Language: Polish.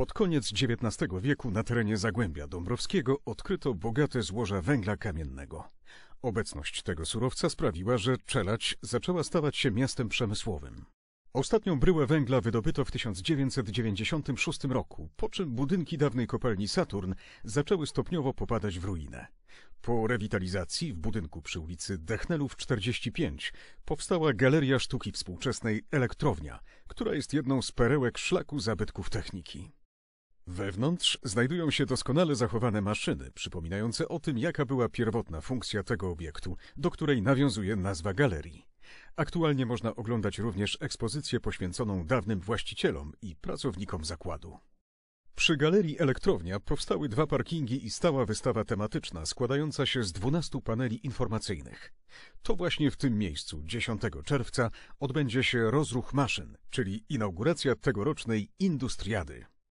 Pod koniec XIX wieku na terenie Zagłębia Dąbrowskiego odkryto bogate złoża węgla kamiennego. Obecność tego surowca sprawiła, że Czelać zaczęła stawać się miastem przemysłowym. Ostatnią bryłę węgla wydobyto w 1996 roku, po czym budynki dawnej kopalni Saturn zaczęły stopniowo popadać w ruinę. Po rewitalizacji w budynku przy ulicy Dechnelów 45 powstała Galeria Sztuki Współczesnej Elektrownia, która jest jedną z perełek szlaku zabytków techniki. Wewnątrz znajdują się doskonale zachowane maszyny, przypominające o tym, jaka była pierwotna funkcja tego obiektu, do której nawiązuje nazwa galerii. Aktualnie można oglądać również ekspozycję poświęconą dawnym właścicielom i pracownikom zakładu. Przy galerii Elektrownia powstały dwa parkingi i stała wystawa tematyczna składająca się z 12 paneli informacyjnych. To właśnie w tym miejscu 10 czerwca odbędzie się rozruch maszyn, czyli inauguracja tegorocznej Industriady.